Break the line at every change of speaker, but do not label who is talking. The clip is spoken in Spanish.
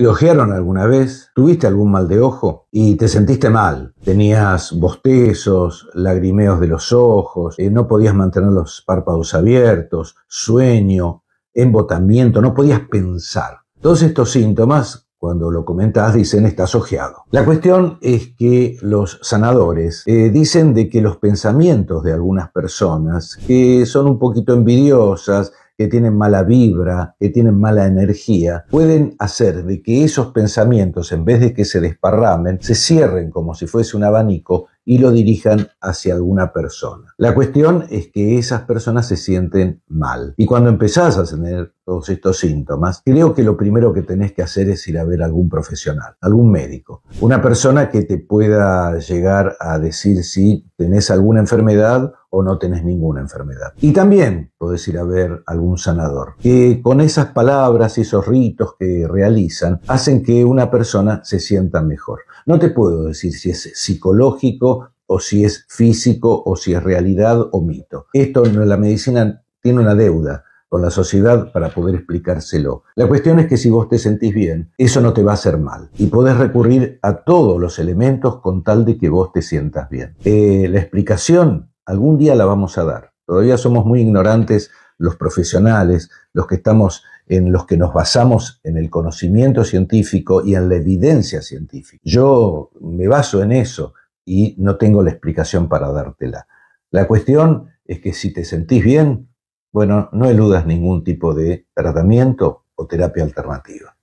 ¿Te ojearon alguna vez? ¿Tuviste algún mal de ojo? Y te sentiste mal. Tenías bostezos, lagrimeos de los ojos, eh, no podías mantener los párpados abiertos, sueño, embotamiento, no podías pensar. Todos estos síntomas cuando lo comentas dicen estás ojeado. La cuestión es que los sanadores eh, dicen de que los pensamientos de algunas personas que son un poquito envidiosas, que tienen mala vibra, que tienen mala energía, pueden hacer de que esos pensamientos, en vez de que se desparramen, se cierren como si fuese un abanico y lo dirijan hacia alguna persona. La cuestión es que esas personas se sienten mal. Y cuando empezás a tener todos estos síntomas, creo que lo primero que tenés que hacer es ir a ver algún profesional, algún médico, una persona que te pueda llegar a decir si tenés alguna enfermedad o no tenés ninguna enfermedad. Y también podés ir a ver algún sanador, que con esas palabras y esos ritos que realizan hacen que una persona se sienta mejor. No te puedo decir si es psicológico o si es físico o si es realidad o mito. Esto la medicina tiene una deuda con la sociedad para poder explicárselo. La cuestión es que si vos te sentís bien, eso no te va a hacer mal y podés recurrir a todos los elementos con tal de que vos te sientas bien. Eh, la explicación algún día la vamos a dar. Todavía somos muy ignorantes los profesionales, los que estamos en los que nos basamos en el conocimiento científico y en la evidencia científica. Yo me baso en eso y no tengo la explicación para dártela. La cuestión es que si te sentís bien, bueno, no eludas ningún tipo de tratamiento o terapia alternativa.